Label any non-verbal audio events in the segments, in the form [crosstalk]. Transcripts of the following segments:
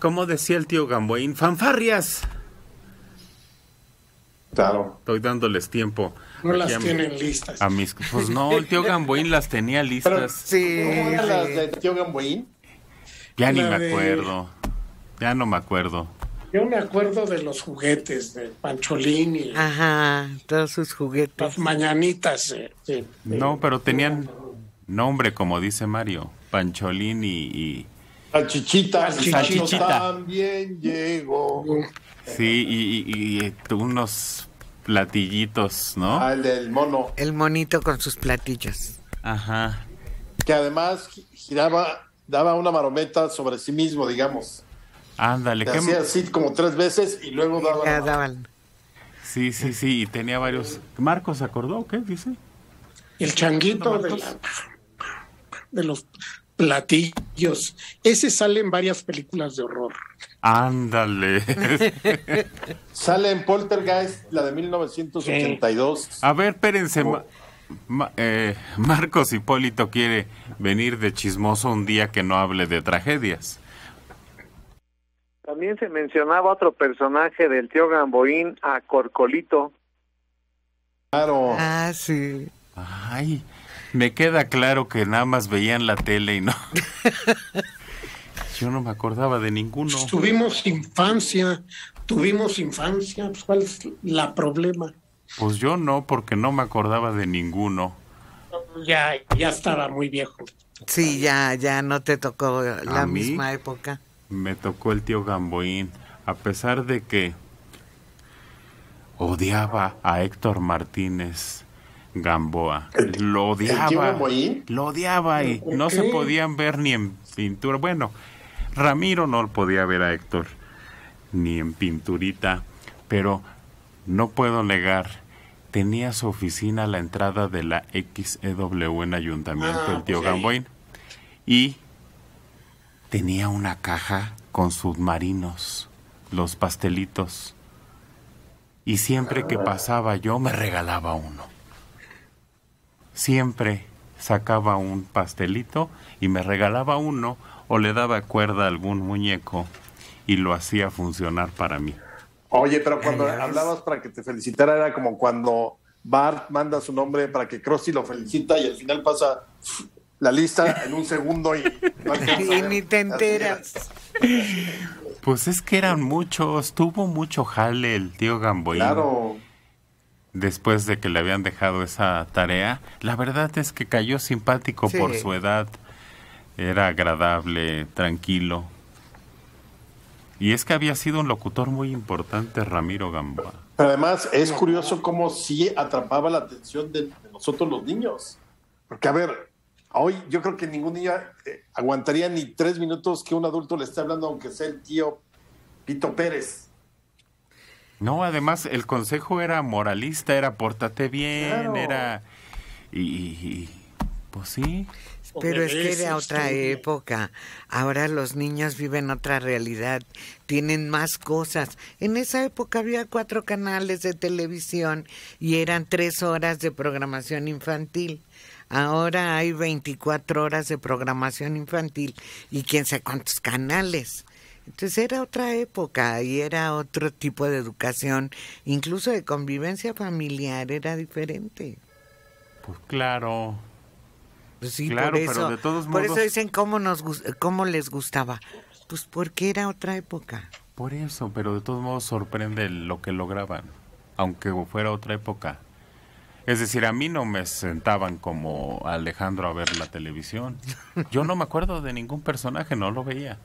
Como decía el tío Gamboín, fanfarrias. Claro. Estoy dándoles tiempo. No las tienen listas. A mis, pues no, el tío [laughs] Gamboín las tenía listas. sí. ¿Cómo eran las del tío Gamboín? Ya ni me acuerdo. Ya no me acuerdo. Yo me acuerdo de los juguetes de Pancholini. Ajá, todos sus juguetes. Las mañanitas. Eh, sí. no, pero tenían nombre, como dice Mario. Pancholín y chichita. La chichito También llegó. Sí, y, unos platillitos, ¿no? Ah, el del mono. El monito con sus platillos. Ajá. Que además giraba, daba una marometa sobre sí mismo, digamos. Ándale, que hacía así como tres veces y luego daba. Sí, sí, sí, y tenía varios. ¿Marcos acordó qué dice? El changuito de los platillos. Ese sale en varias películas de horror. Ándale. [laughs] sale en Poltergeist, la de 1982. A ver, espérense. Oh. Eh, Marcos Hipólito quiere venir de chismoso un día que no hable de tragedias. También se mencionaba otro personaje del tío Gamboín a Corcolito. Claro. Ah, sí. Ay, me queda claro que nada más veían la tele y no. [laughs] Yo no me acordaba de ninguno. Pues tuvimos infancia, tuvimos infancia, pues, ¿cuál es la problema? Pues yo no, porque no me acordaba de ninguno. Ya, ya estaba muy viejo. Sí, ya, ya no te tocó la misma época. Me tocó el tío Gamboín, a pesar de que odiaba a Héctor Martínez Gamboa. Eh, Lo eh, odiaba. Lo odiaba y no se podían ver ni en pintura. Bueno, Ramiro no podía ver a Héctor ni en pinturita, pero no puedo negar, tenía su oficina a la entrada de la XEW en Ayuntamiento, ah, el tío Gamboa Gamboín, y tenía una caja con submarinos, los pastelitos. Y siempre que ah. pasaba yo me regalaba uno siempre sacaba un pastelito y me regalaba uno o le daba cuerda a algún muñeco y lo hacía funcionar para mí. Oye, pero cuando hablabas para que te felicitara era como cuando Bart manda su nombre para que Crossy lo felicita y al final pasa la lista en un segundo y, [laughs] ni te enteras. Pues es que eran muchos, tuvo mucho jale el tío Gamboy Claro después de que le habían dejado esa tarea, la verdad es que cayó simpático por su edad, era agradable, tranquilo. Y es que había sido un locutor muy importante, Ramiro Gamboa. Pero además es curioso cómo sí atrapaba la atención de, nosotros los niños. Porque a ver, hoy yo creo que ningún niño eh, aguantaría ni tres minutos que un adulto le esté hablando, aunque sea el tío Pito Pérez. No, además el consejo era moralista, era pórtate bien, era... Y, y, pues sí. Pero es que era otra época. Ahora los niños viven otra realidad, tienen más cosas. En esa época había cuatro canales de televisión y eran tres horas de programación infantil. Ahora hay 24 horas de programación infantil y quién sabe cuántos canales. Entonces era otra época y era otro tipo de educación, incluso de convivencia familiar era diferente. Pues claro. Pues sí, claro, por eso, de todos modos... Por eso dicen cómo, cómo les gustaba. Pues porque era otra época. Por eso, pero de todos modos sorprende lo que lograban, aunque fuera otra época. Es decir, a mí no me sentaban como Alejandro a ver la televisión. Yo no me acuerdo de ningún personaje, no lo veía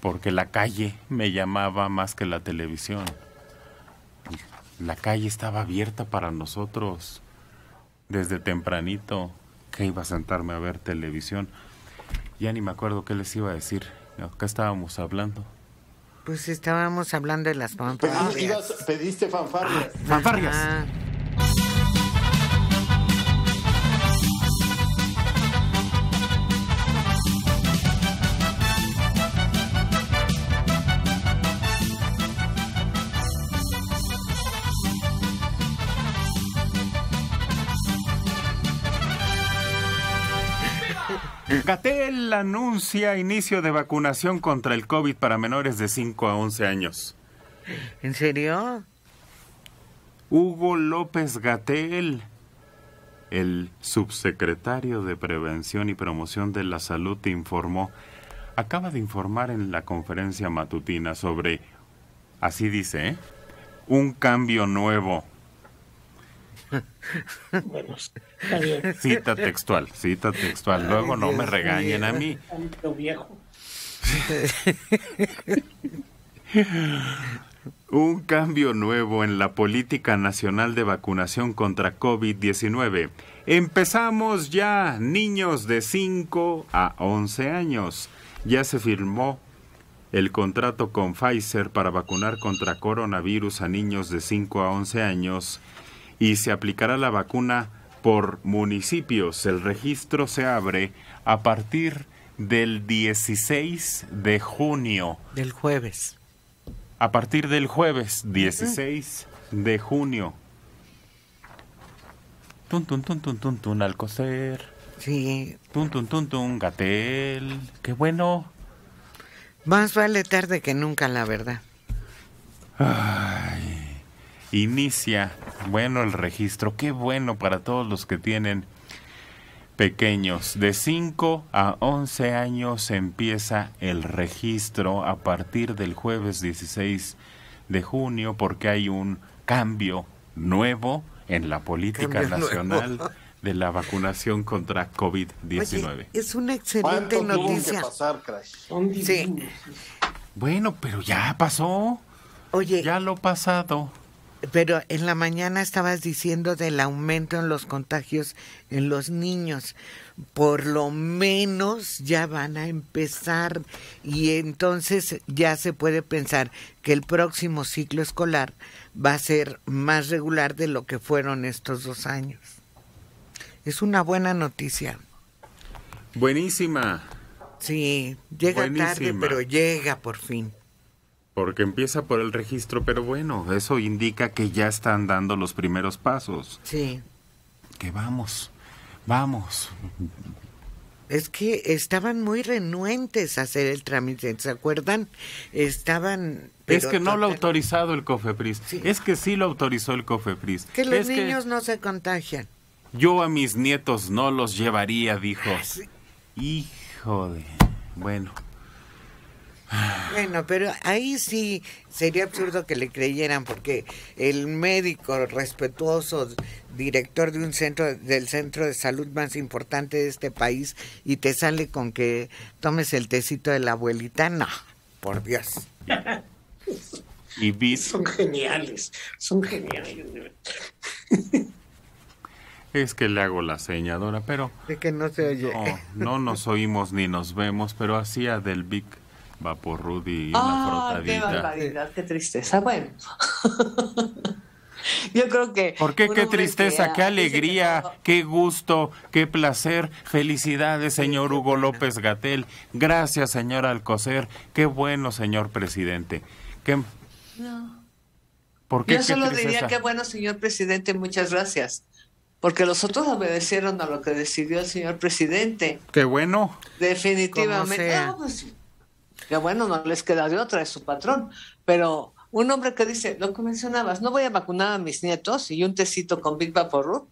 porque la calle me llamaba más que la televisión. La calle estaba abierta para nosotros desde tempranito que iba a sentarme a ver televisión. Ya ni me acuerdo qué les iba a decir. qué estábamos hablando. Pues estábamos hablando de las fanfarrias. Pediste, fanfarrias. Gatel anuncia inicio de vacunación contra el COVID para menores de 5 a 11 años. ¿En serio? Hugo López Gatel, el subsecretario de Prevención y Promoción de la Salud, informó, acaba de informar en la conferencia matutina sobre, así dice, ¿eh? un cambio nuevo [laughs] Bueno, está bien. Cita textual, cita textual. Luego no me regañen a mí. [laughs] Un cambio nuevo en la política nacional de vacunación contra COVID-19. Empezamos ya, niños de 5 a 11 años. Ya se firmó el contrato con Pfizer para vacunar contra coronavirus a niños de 5 a 11 años y se aplicará la vacuna por municipios. El registro se abre a partir del 16 de junio. Del jueves. A partir del jueves 16 de junio. Tun, tun, tun, tun, tun, tun, al coser. Sí. Tun, tun, tun, tun, gatel. Qué bueno. Más vale tarde que nunca, la verdad inicia, bueno, el registro. Qué bueno para todos los que tienen pequeños. De 5 a 11 años empieza el registro a partir del jueves 16 de junio porque hay un cambio nuevo en la política nacional. [laughs] de la vacunación contra COVID-19. Es una excelente noticia. Pasar, Bueno, pero ya pasó. Oye. Ya lo pasado. Pero en la mañana estabas diciendo del aumento en los contagios en los niños. Por lo menos ya van a empezar y entonces ya se puede pensar que el próximo ciclo escolar va a ser más regular de lo que fueron estos dos años. Es una buena noticia. Buenísima. Sí, llega tarde, pero llega por fin. Porque empieza por el registro, pero bueno, eso indica que ya están dando los primeros pasos. Sí. Que vamos, vamos. Es que estaban muy renuentes a hacer el trámite, ¿se acuerdan? Estaban... Es que no lo ha autorizado el COFEPRIS. Es que sí lo autorizó el COFEPRIS. Que los niños no se contagian. Yo a mis nietos no los llevaría, dijo. Hijo ah, de... Bueno. [sighs] Bueno, pero ahí sí sería absurdo que le creyeran porque el médico respetuoso, director de un centro del centro de salud más importante de este país y te sale con que tomes el tecito de la abuelita, no, por Dios. [laughs] y Son geniales, son geniales. Es que le hago la señadora, pero... De que no se oye. No, nos oímos ni nos vemos, pero hacía del Vic va por Rudy y una ah, Qué barbaridad, qué tristeza. Bueno. [laughs] Yo creo que. ¿Por qué qué tristeza, qué alegría, qué gusto, qué placer? Felicidades, señor Hugo López Gatel. Gracias, señor Alcocer. Qué bueno, señor presidente. No. Yo solo diría qué bueno, señor presidente, muchas gracias. Porque los otros obedecieron a lo que decidió el señor presidente. Qué bueno. Definitivamente. Pues, que bueno, no les queda de otra, es su patrón, pero un hombre que dice, lo que mencionabas, no voy a vacunar a mis nietos y un tecito con Big Vaporru,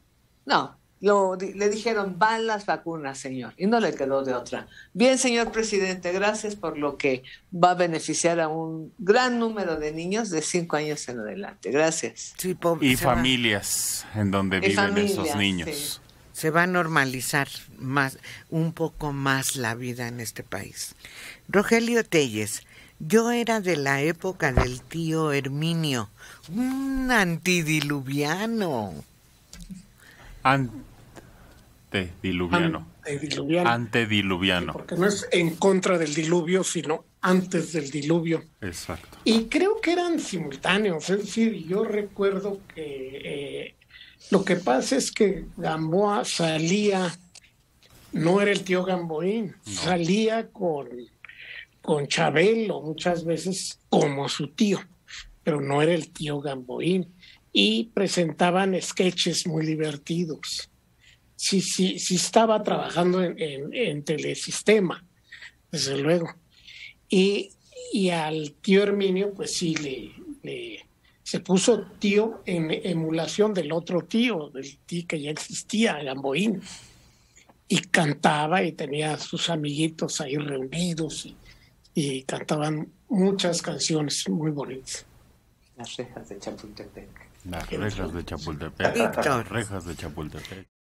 no, lo, le dijeron, van las vacunas, señor, y no le quedó de otra. Bien, señor presidente, gracias por lo que va a beneficiar a un gran número de niños de cinco años en adelante. Gracias. y familias en donde viven esos niños se va a normalizar más, un poco más la vida en este país. Rogelio Telles, yo era de la época del tío Herminio, un antediluviano. Antediluviano. Antediluviano. porque no es en contra del diluvio, sino antes del diluvio. Exacto. Y creo que eran simultáneos, es decir, yo recuerdo que eh, lo que pasa es que Gamboa salía, no era el tío Gamboín, salía con, con Chabelo muchas veces como su tío, pero no era el tío Gamboín. Y presentaban sketches muy divertidos. Sí, sí, sí estaba trabajando en, telesistema, desde luego. Y, al tío Herminio, pues sí, le, se puso tío en emulación del otro tío, del tío que ya existía, amboín Y cantaba y tenía a sus amiguitos ahí reunidos y, cantaban muchas canciones muy bonitas. Las rejas de Chapultepec. Las rejas de Chapultepec. Las rejas de Chapultepec.